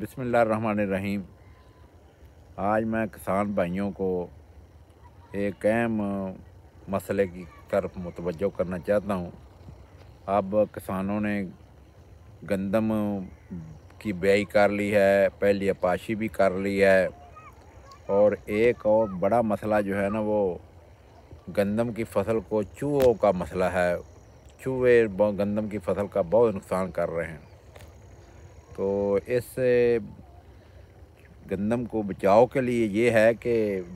बिसमीम आज मैं किसान भाइयों को एक अहम मसले की तरफ मुतवजो करना चाहता हूँ अब किसानों ने गंदम की ब्याई कर ली है पहली अपाशी भी कर ली है और एक और बड़ा मसला जो है ना वो गंदम की फसल को चूहों का मसला है चूहे गंदम की फसल का बहुत नुकसान कर रहे हैं तो इस गंदम को बचाव के लिए ये है कि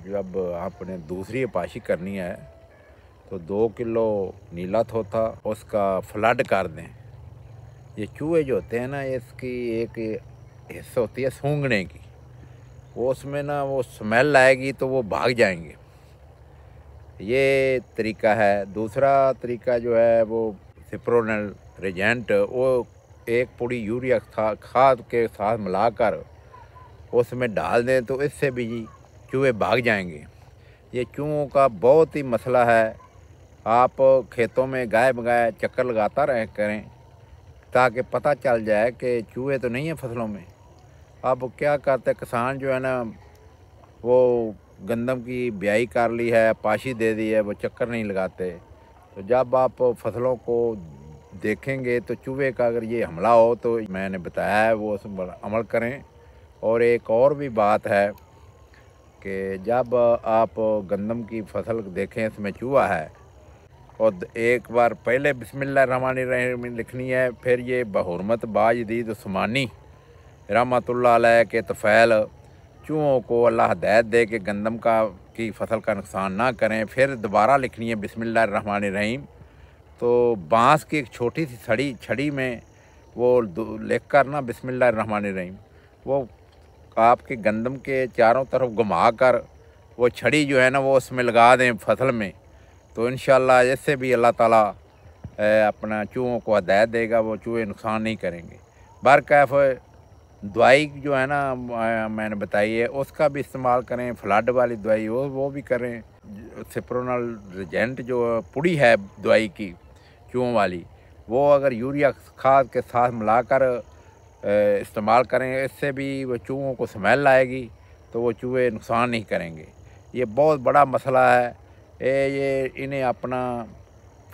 जब आपने दूसरी अपाशी करनी है तो दो किलो नीला थोथा उसका फ्लड कर दें ये चूहे जो होते हैं ना इसकी एक हिस्सा होती है सूंघने की वो उसमें ना वो स्मेल आएगी तो वो भाग जाएंगे ये तरीका है दूसरा तरीका जो है वो सिप्रोनल रेजेंट वो एक पूरी यूरिया खाद के साथ मिलाकर उसमें डाल दें तो इससे भी चूहे भाग जाएंगे ये चूहों का बहुत ही मसला है आप खेतों में गाय बगाए चक्कर लगाता रह करें ताकि पता चल जाए कि चूहे तो नहीं हैं फसलों में अब क्या करते किसान जो है ना वो गंदम की ब्याई कर ली है पाशी दे दी है वो चक्कर नहीं लगाते तो जब आप फसलों को देखेंगे तो चूहे का अगर ये हमला हो तो मैंने बताया है वो उस पर अमल करें और एक और भी बात है कि जब आप गंदम की फसल देखें इसमें चूहा है और एक बार पहले बसमिल्ला रमान रहीम लिखनी है फिर ये बहुरमत बाजदीद उस्मानी रहमतुल्ला के तफ़ैल चूहों को अल्लाह हदायत दे के गंदम का की फसल का नुकसान ना करें फिर दोबारा लिखनी है बसमिल्ल रहीम तो बांस की एक छोटी सी छड़ी छड़ी में वो लिख कर ना बिसमिल्ल रहमान रहीम वो आपके गंदम के चारों तरफ घुमा कर वो छड़ी जो है ना वो उसमें लगा दें फसल में तो इन जैसे भी अल्लाह ताला अपना चूहों को हदायत देगा वो चूहे नुकसान नहीं करेंगे बर कैफ दवाई जो है ना मैंने बताई है उसका भी इस्तेमाल करें फ्लड वाली दवाई वो वो भी करें सिप्रोनल रिजेंट जो पुड़ी है दवाई की चूहों वाली वो अगर यूरिया खाद के साथ मिलाकर इस्तेमाल करें इससे भी वो चूहों को स्मेल आएगी तो वो चूहे नुकसान नहीं करेंगे ये बहुत बड़ा मसला है ए, ये इन्हें अपना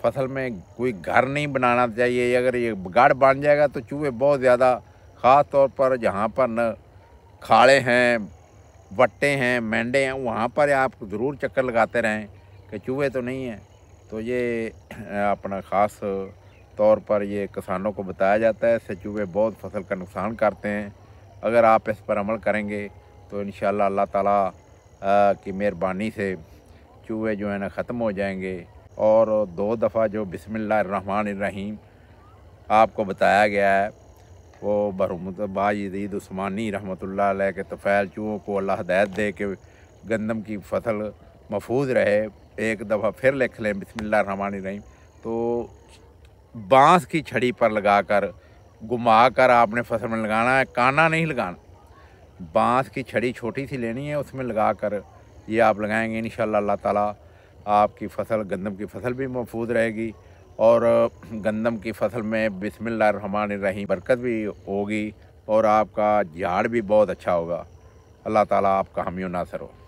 फसल में कोई घर नहीं बनाना चाहिए अगर ये गढ़ बन जाएगा तो चूहे बहुत ज़्यादा ख़ास तौर पर जहाँ पर न खाड़े हैं वट्टे हैं मेंढे हैं वहाँ पर आप ज़रूर चक्कर लगाते रहें कि चूहे तो नहीं हैं तो ये अपना ख़ास तौर पर ये किसानों को बताया जाता है इससे चूहे बहुत फसल का नुकसान करते हैं अगर आप इस पर अमल करेंगे तो इन अल्लाह ताला की मेहरबानी से चूहे जो है ना ख़त्म हो जाएंगे और दो दफ़ा जो बिसमीम आपको बताया गया है वो बरहमत बाजीद उस्मानी रहमत के तफ़ैल चूहों को अल्लाह हदायत दे के गंदम की फसल मफूज रहे एक दफ़ा फिर लिख लें बिसमिल्ल रमान रहीम तो बांस की छड़ी पर लगाकर घुमा कर आपने फसल में लगाना है काना नहीं लगाना बांस की छड़ी छोटी सी लेनी है उसमें लगा कर ये आप लगाएंगे इन अल्लाह ताला आपकी फसल गंदम की फसल भी महफूज रहेगी और गंदम की फसल में रहीम बरकत भी होगी और आपका झाड़ भी बहुत अच्छा होगा अल्लाह ताला आपका हमी नासर हो